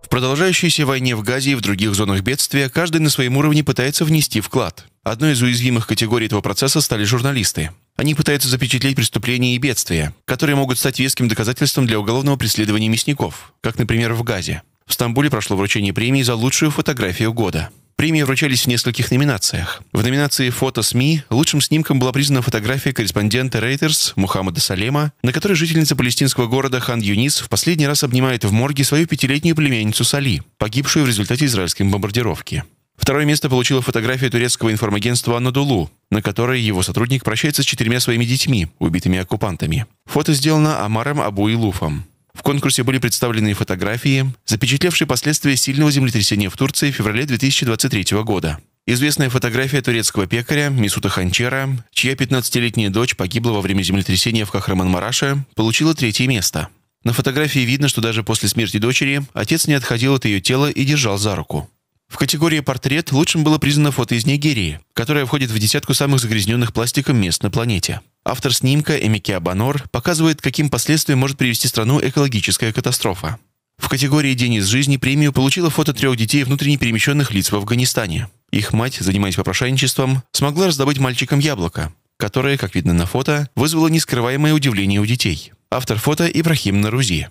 В продолжающейся войне в Газе и в других зонах бедствия каждый на своем уровне пытается внести вклад. Одной из уязвимых категорий этого процесса стали журналисты. Они пытаются запечатлеть преступления и бедствия, которые могут стать веским доказательством для уголовного преследования мясников, как, например, в Газе. В Стамбуле прошло вручение премии за лучшую фотографию года. Премии вручались в нескольких номинациях. В номинации «Фото СМИ» лучшим снимком была признана фотография корреспондента Рейтерс Мухаммада Салема, на которой жительница палестинского города Хан Юнис в последний раз обнимает в морге свою пятилетнюю племянницу Сали, погибшую в результате израильской бомбардировки. Второе место получила фотография турецкого информагентства «Анадулу», на которой его сотрудник прощается с четырьмя своими детьми, убитыми оккупантами. Фото сделано Амаром Абу-Илуфом конкурсе были представлены фотографии, запечатлевшие последствия сильного землетрясения в Турции в феврале 2023 года. Известная фотография турецкого пекаря Мисута Ханчера, чья 15-летняя дочь погибла во время землетрясения в Кахраман-Мараше, получила третье место. На фотографии видно, что даже после смерти дочери отец не отходил от ее тела и держал за руку. В категории «Портрет» лучшим было признано фото из Нигерии, которое входит в десятку самых загрязненных пластиком мест на планете. Автор снимка Эмики Абанор показывает, каким последствиям может привести страну экологическая катастрофа. В категории «День из жизни» премию получила фото трех детей внутренне перемещенных лиц в Афганистане. Их мать, занимаясь попрошайничеством, смогла раздобыть мальчикам яблоко, которое, как видно на фото, вызвало нескрываемое удивление у детей. Автор фото Ибрахим Нарузи.